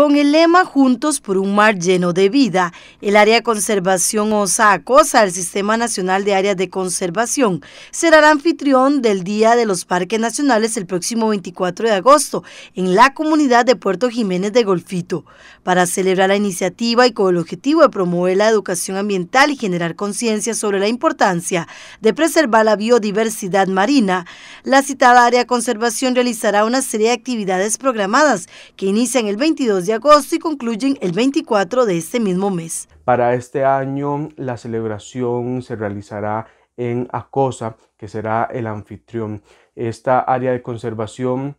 Con el lema Juntos por un mar lleno de vida, el área de conservación OSA acosa el Sistema Nacional de Áreas de Conservación. Será el anfitrión del Día de los Parques Nacionales el próximo 24 de agosto en la comunidad de Puerto Jiménez de Golfito. Para celebrar la iniciativa y con el objetivo de promover la educación ambiental y generar conciencia sobre la importancia de preservar la biodiversidad marina, la citada área de conservación realizará una serie de actividades programadas que inician el 22 de agosto y concluyen el 24 de este mismo mes. Para este año la celebración se realizará en Acosa, que será el anfitrión. Esta área de conservación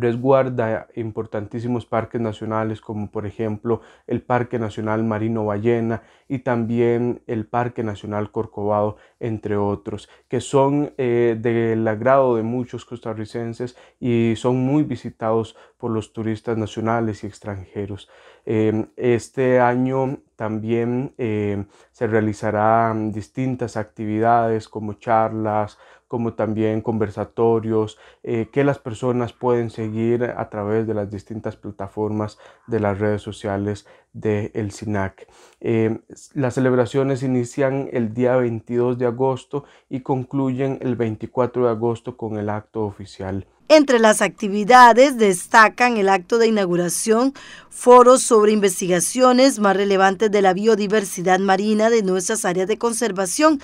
resguarda importantísimos parques nacionales como por ejemplo el Parque Nacional Marino Ballena y también el Parque Nacional Corcovado, entre otros, que son eh, del agrado de muchos costarricenses y son muy visitados por los turistas nacionales y extranjeros. Em, este año también eh, se realizarán distintas actividades como charlas, como también conversatorios eh, que las personas pueden seguir a través de las distintas plataformas de las redes sociales del de SINAC. Eh, las celebraciones inician el día 22 de agosto y concluyen el 24 de agosto con el acto oficial. Entre las actividades destacan el acto de inauguración, foros sobre investigaciones más relevantes de la biodiversidad marina de nuestras áreas de conservación,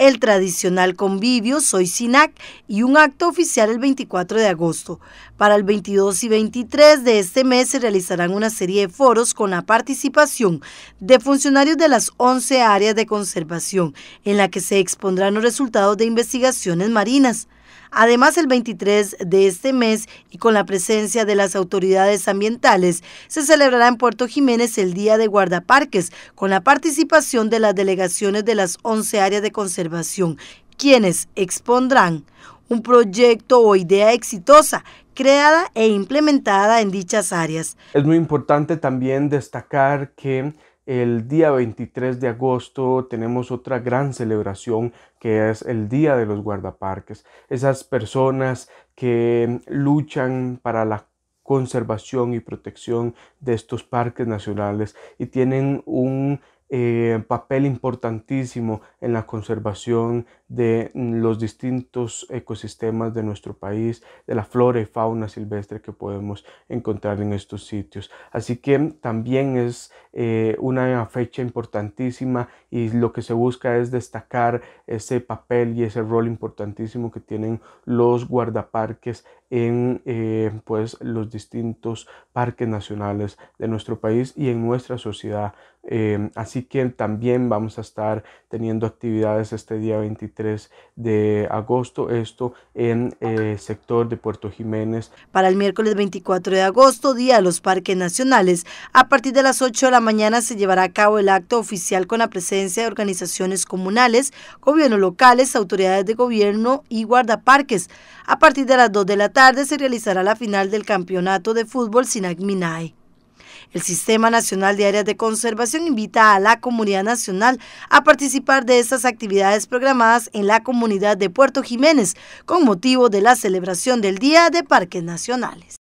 el tradicional convivio Soy SINAC y un acto oficial el 24 de agosto. Para el 22 y 23 de este mes se realizarán una serie de foros con la participación de funcionarios de las 11 áreas de conservación, en la que se expondrán los resultados de investigaciones marinas. Además, el 23 de este mes y con la presencia de las autoridades ambientales, se celebrará en Puerto Jiménez el Día de Guardaparques, con la participación de las delegaciones de las 11 áreas de conservación, quienes expondrán un proyecto o idea exitosa creada e implementada en dichas áreas. Es muy importante también destacar que el día 23 de agosto tenemos otra gran celebración que es el Día de los Guardaparques. Esas personas que luchan para la conservación y protección de estos parques nacionales y tienen un eh, papel importantísimo en la conservación de mm, los distintos ecosistemas de nuestro país, de la flora y fauna silvestre que podemos encontrar en estos sitios. Así que también es eh, una fecha importantísima y lo que se busca es destacar ese papel y ese rol importantísimo que tienen los guardaparques en eh, pues, los distintos parques nacionales de nuestro país y en nuestra sociedad. Eh, así que también vamos a estar teniendo actividades este día 23 de agosto, esto en el eh, sector de Puerto Jiménez. Para el miércoles 24 de agosto, Día de los Parques Nacionales, a partir de las 8 de la mañana se llevará a cabo el acto oficial con la presencia de organizaciones comunales, gobiernos locales, autoridades de gobierno y guardaparques. A partir de las 2 de la tarde, tarde se realizará la final del campeonato de fútbol Sinagminae. El Sistema Nacional de Áreas de Conservación invita a la comunidad nacional a participar de estas actividades programadas en la comunidad de Puerto Jiménez con motivo de la celebración del Día de Parques Nacionales.